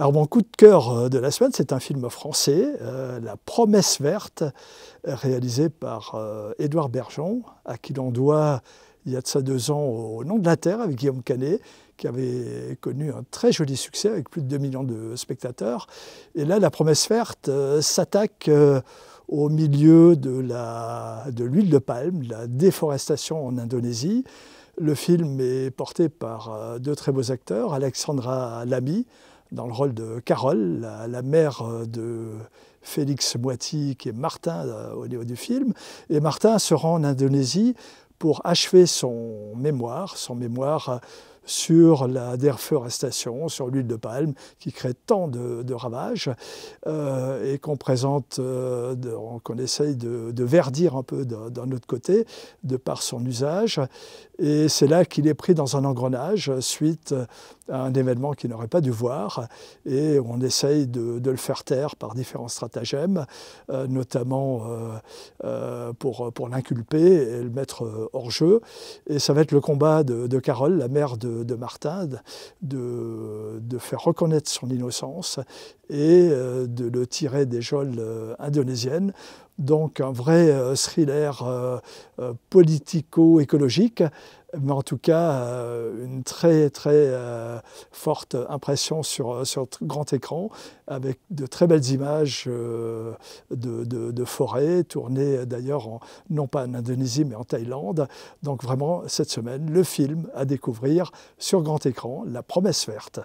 Alors mon coup de cœur euh, de la semaine, c'est un film français, euh, La promesse verte, réalisé par euh, Édouard Bergeon, à qui l'on doit, il y a de ça deux ans, au nom de la Terre, avec Guillaume Canet, qui avait connu un très joli succès avec plus de 2 millions de spectateurs. Et là, La promesse verte s'attaque au milieu de l'huile de, de palme, de la déforestation en Indonésie. Le film est porté par deux très beaux acteurs, Alexandra Lamy, dans le rôle de Carole, la, mère euh, de Félix Boiti qui est Martin euh, au niveau du film. Et Martin se rend en Indonésie pour achever son mémoire, son mémoire euh, sur la déforestation, sur l'huile de palme, qui crée tant de, ravages, euh, et qu'on présente, euh, qu'on essaye de, verdir un peu d'un autre côté, de par son usage. Et c'est là qu'il est pris dans un engrenage suite à un événement qu'il n'aurait pas dû voir, et on essaye de, le faire taire par différents stratagèmes, euh, notamment pour, pour l'inculper et le mettre hors jeu. Et ça va être le combat de Carole, la mère de de, Martin de, de, faire reconnaître son innocence et euh, de le tirer des geôles euh, indonésiennes. Donc un vrai euh, thriller politico-écologique mais en tout cas euh, une très très euh, forte impression sur, euh, sur grand écran avec de très belles images de, de, de forêts tournées d'ailleurs non pas en Indonésie mais en Thaïlande. Donc vraiment cette semaine le film à découvrir sur grand écran, La promesse verte.